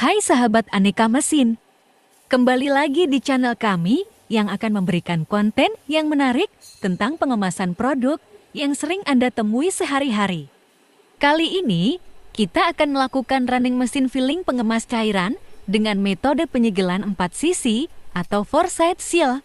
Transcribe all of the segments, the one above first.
Hai sahabat aneka mesin, kembali lagi di channel kami yang akan memberikan konten yang menarik tentang pengemasan produk yang sering Anda temui sehari-hari. Kali ini, kita akan melakukan running mesin filling pengemas cairan dengan metode penyegelan 4 sisi atau four side seal.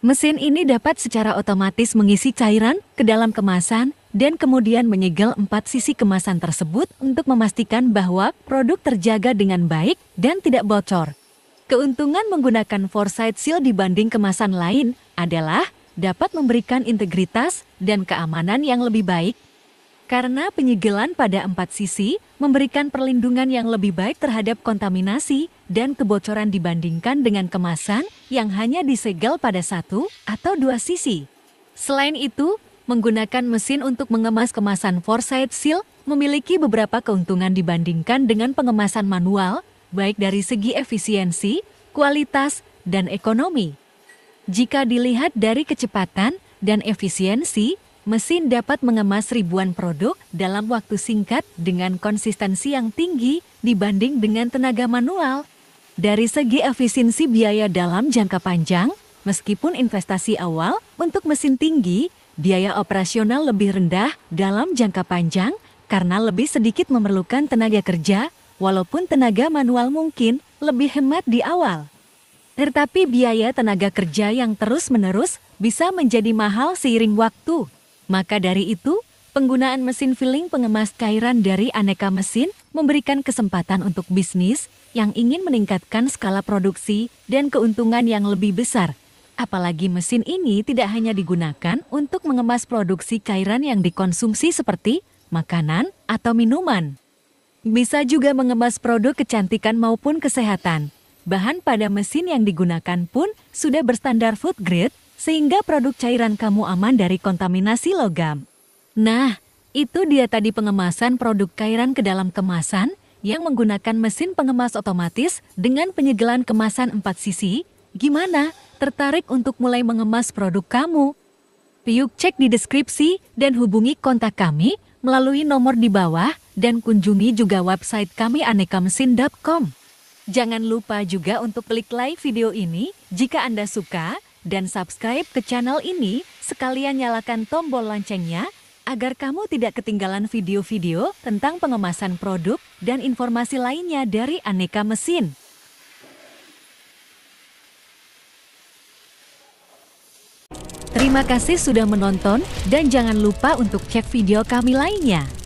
Mesin ini dapat secara otomatis mengisi cairan ke dalam kemasan dan kemudian menyegel empat sisi kemasan tersebut untuk memastikan bahwa produk terjaga dengan baik dan tidak bocor. Keuntungan menggunakan Foresight Seal dibanding kemasan lain adalah dapat memberikan integritas dan keamanan yang lebih baik. Karena penyegelan pada empat sisi memberikan perlindungan yang lebih baik terhadap kontaminasi dan kebocoran dibandingkan dengan kemasan yang hanya disegel pada satu atau dua sisi. Selain itu, menggunakan mesin untuk mengemas kemasan Forsyth Seal memiliki beberapa keuntungan dibandingkan dengan pengemasan manual, baik dari segi efisiensi, kualitas, dan ekonomi. Jika dilihat dari kecepatan dan efisiensi, mesin dapat mengemas ribuan produk dalam waktu singkat dengan konsistensi yang tinggi dibanding dengan tenaga manual. Dari segi efisiensi biaya dalam jangka panjang, meskipun investasi awal untuk mesin tinggi biaya operasional lebih rendah dalam jangka panjang karena lebih sedikit memerlukan tenaga kerja, walaupun tenaga manual mungkin lebih hemat di awal. Tetapi biaya tenaga kerja yang terus-menerus bisa menjadi mahal seiring waktu. Maka dari itu, penggunaan mesin filling pengemas cairan dari aneka mesin memberikan kesempatan untuk bisnis yang ingin meningkatkan skala produksi dan keuntungan yang lebih besar Apalagi mesin ini tidak hanya digunakan untuk mengemas produksi cairan yang dikonsumsi seperti makanan atau minuman. Bisa juga mengemas produk kecantikan maupun kesehatan. Bahan pada mesin yang digunakan pun sudah berstandar food grade sehingga produk cairan kamu aman dari kontaminasi logam. Nah, itu dia tadi pengemasan produk cairan ke dalam kemasan yang menggunakan mesin pengemas otomatis dengan penyegelan kemasan 4 sisi. Gimana? Tertarik untuk mulai mengemas produk kamu? Piuk cek di deskripsi dan hubungi kontak kami melalui nomor di bawah dan kunjungi juga website kami anekamesin.com. Jangan lupa juga untuk klik like video ini jika Anda suka dan subscribe ke channel ini sekalian nyalakan tombol loncengnya agar kamu tidak ketinggalan video-video tentang pengemasan produk dan informasi lainnya dari aneka mesin. Terima kasih sudah menonton dan jangan lupa untuk cek video kami lainnya.